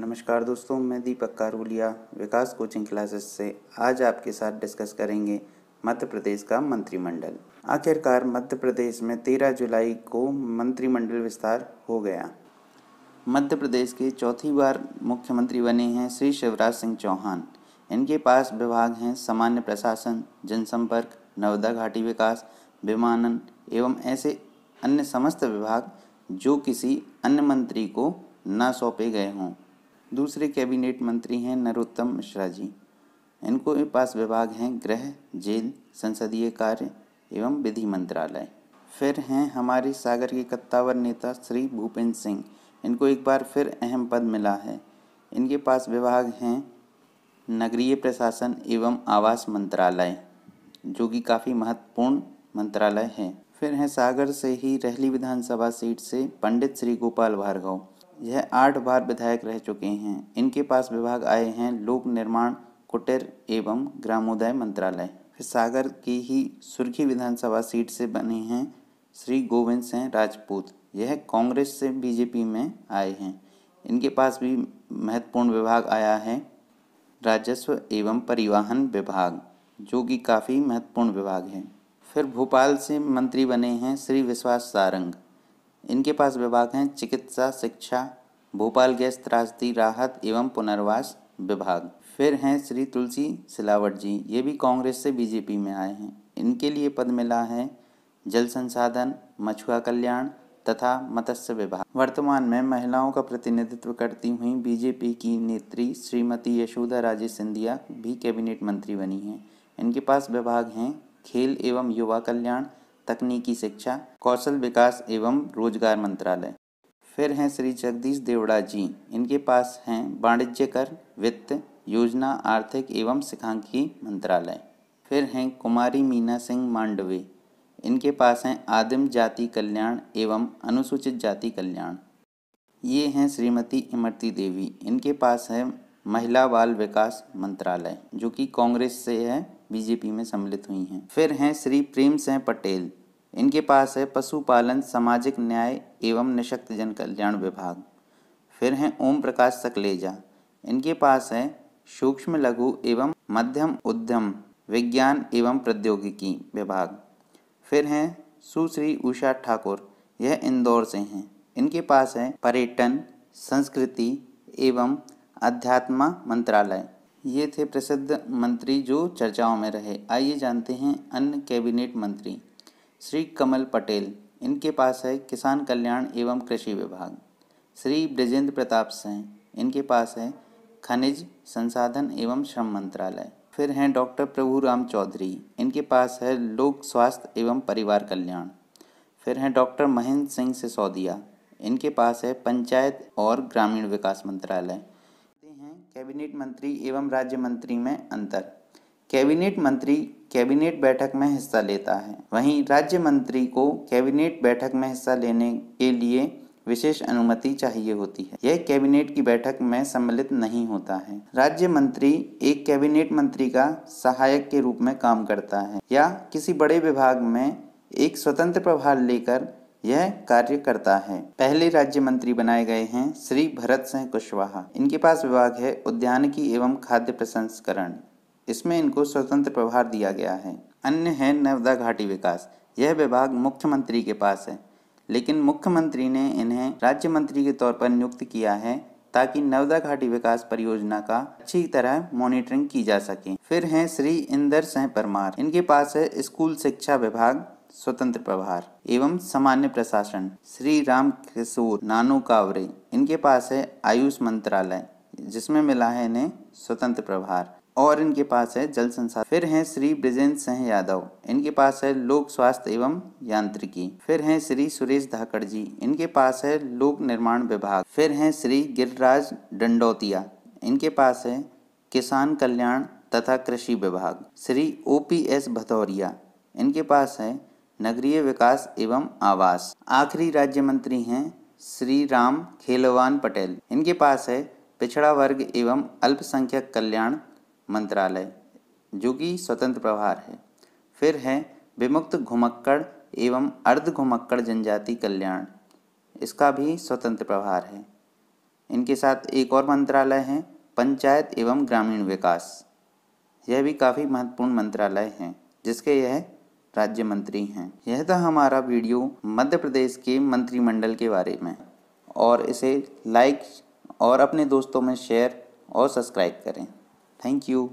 नमस्कार दोस्तों मैं दीपक कारुलिया विकास कोचिंग क्लासेस से आज आपके साथ डिस्कस करेंगे मध्य प्रदेश का मंत्रिमंडल आखिरकार मध्य प्रदेश में 13 जुलाई को मंत्रिमंडल विस्तार हो गया मध्य प्रदेश के चौथी बार मुख्यमंत्री बने हैं श्री शिवराज सिंह चौहान इनके पास विभाग हैं सामान्य प्रशासन जनसंपर्क नवदा घाटी विकास विमानन एवं ऐसे अन्य समस्त विभाग जो किसी अन्य मंत्री को न सौंपे गए हों दूसरे कैबिनेट मंत्री हैं नरोत्तम मिश्रा जी इनको पास विभाग हैं गृह जेल संसदीय कार्य एवं विधि मंत्रालय फिर हैं हमारे सागर के कत्तावर नेता श्री भूपेंद्र सिंह इनको एक बार फिर अहम पद मिला है इनके पास विभाग हैं नगरीय प्रशासन एवं आवास मंत्रालय जो कि काफ़ी महत्वपूर्ण मंत्रालय है फिर हैं सागर से ही रहली विधानसभा सीट से पंडित श्री गोपाल भार्गव यह आठ बार विधायक रह चुके हैं इनके पास विभाग आए हैं लोक निर्माण कुटीर एवं ग्रामोदय मंत्रालय फिर सागर की ही सुर्खी विधानसभा सीट से बने हैं श्री गोविंद सिंह राजपूत यह कांग्रेस से बीजेपी में आए हैं इनके पास भी महत्वपूर्ण विभाग आया है राजस्व एवं परिवहन विभाग जो कि काफ़ी महत्वपूर्ण विभाग है फिर भोपाल से मंत्री बने हैं श्री विश्वास सारंग इनके पास विभाग हैं चिकित्सा शिक्षा भोपाल गैस त्रासदी राहत एवं पुनर्वास विभाग फिर हैं श्री तुलसी सिलावट जी ये भी कांग्रेस से बीजेपी में आए हैं इनके लिए पद मिला है जल संसाधन मछुआ कल्याण तथा मत्स्य विभाग वर्तमान में महिलाओं का प्रतिनिधित्व करती हुई बीजेपी की नेत्री श्रीमती यशोदा राजे सिंधिया भी कैबिनेट मंत्री बनी हैं इनके पास विभाग हैं खेल एवं युवा कल्याण तकनीकी शिक्षा कौशल विकास एवं रोजगार मंत्रालय फिर हैं श्री जगदीश देवड़ा जी इनके पास हैं वाणिज्य कर वित्त योजना आर्थिक एवं शिखांकी मंत्रालय फिर हैं कुमारी मीना सिंह मांडवे इनके पास हैं आदिम जाति कल्याण एवं अनुसूचित जाति कल्याण ये हैं श्रीमती इमरती देवी इनके पास है महिला बाल विकास मंत्रालय जो कि कांग्रेस से है बीजेपी में सम्मिलित हुई हैं फिर हैं श्री प्रेम सिंह पटेल इनके पास है पशुपालन सामाजिक न्याय एवं निशक्त जन कल्याण विभाग फिर हैं ओम प्रकाश सकलेजा इनके पास है सूक्ष्म लघु एवं मध्यम उद्यम विज्ञान एवं प्रौद्योगिकी विभाग फिर हैं सुश्री उषा ठाकुर यह इंदौर से हैं इनके पास है पर्यटन संस्कृति एवं अध्यात्म मंत्रालय ये थे प्रसिद्ध मंत्री जो चर्चाओं में रहे आइए जानते हैं अन्य कैबिनेट मंत्री श्री कमल पटेल इनके पास है किसान कल्याण एवं कृषि विभाग श्री ब्रजेंद्र प्रताप सिंह इनके पास है खनिज संसाधन एवं श्रम मंत्रालय फिर हैं डॉक्टर प्रभु राम चौधरी इनके पास है लोक स्वास्थ्य एवं परिवार कल्याण फिर हैं डॉक्टर महेंद्र सिंह सिसोदिया इनके पास है पंचायत और ग्रामीण विकास मंत्रालय कैबिनेट मंत्री एवं राज्य मंत्री में अंतर कैबिनेट मंत्री कैबिनेट बैठक में हिस्सा लेता है वहीं राज्य मंत्री को कैबिनेट बैठक में हिस्सा लेने के लिए विशेष अनुमति चाहिए होती है यह कैबिनेट की बैठक में सम्मिलित नहीं होता है राज्य मंत्री एक कैबिनेट मंत्री का सहायक के रूप में काम करता है या किसी बड़े विभाग में एक स्वतंत्र प्रभार लेकर यह कार्य करता है पहले राज्य मंत्री बनाए गए हैं श्री भरत सिंह कुशवाहा इनके पास विभाग है उद्यानिकी एवं खाद्य प्रसंस्करण इसमें इनको स्वतंत्र प्रभार दिया गया है अन्य है नर्मदा घाटी विकास यह विभाग मुख्यमंत्री के पास है लेकिन मुख्यमंत्री ने इन्हें राज्य मंत्री के तौर पर नियुक्त किया है ताकि नर्मदा घाटी विकास परियोजना का अच्छी तरह मॉनिटरिंग की जा सके फिर हैं श्री इंदर सिंह परमार इनके पास है स्कूल शिक्षा विभाग स्वतंत्र प्रभार एवं सामान्य प्रशासन श्री राम किशोर नानू कावरे इनके पास है आयुष मंत्रालय जिसमें मिला है इन्हें स्वतंत्र प्रभार और इनके पास है जल संसार फिर हैं श्री ब्रिजेंद्र सिंह यादव इनके पास है लोक स्वास्थ्य एवं यांत्रिकी फिर हैं श्री सुरेश धाकड़ जी इनके पास है लोक निर्माण विभाग फिर हैं श्री गिरिराज डंडौतिया इनके पास है किसान कल्याण तथा कृषि विभाग Shri O P S Bhadauria इनके पास है नगरीय विकास एवं आवास आखिरी राज्य मंत्री हैं श्री राम खेलवान पटेल इनके पास है पिछड़ा वर्ग एवं अल्पसंख्यक कल्याण मंत्रालय जो कि स्वतंत्र प्रभार है फिर है विमुक्त घुमक्कड़ एवं अर्ध घुमक्कड़ जनजाति कल्याण इसका भी स्वतंत्र प्रभार है इनके साथ एक और मंत्रालय है पंचायत एवं ग्रामीण विकास यह भी काफ़ी महत्वपूर्ण मंत्रालय हैं जिसके यह राज्य मंत्री हैं यह था हमारा वीडियो मध्य प्रदेश के मंत्रिमंडल के बारे में और इसे लाइक और अपने दोस्तों में शेयर और सब्सक्राइब करें थैंक यू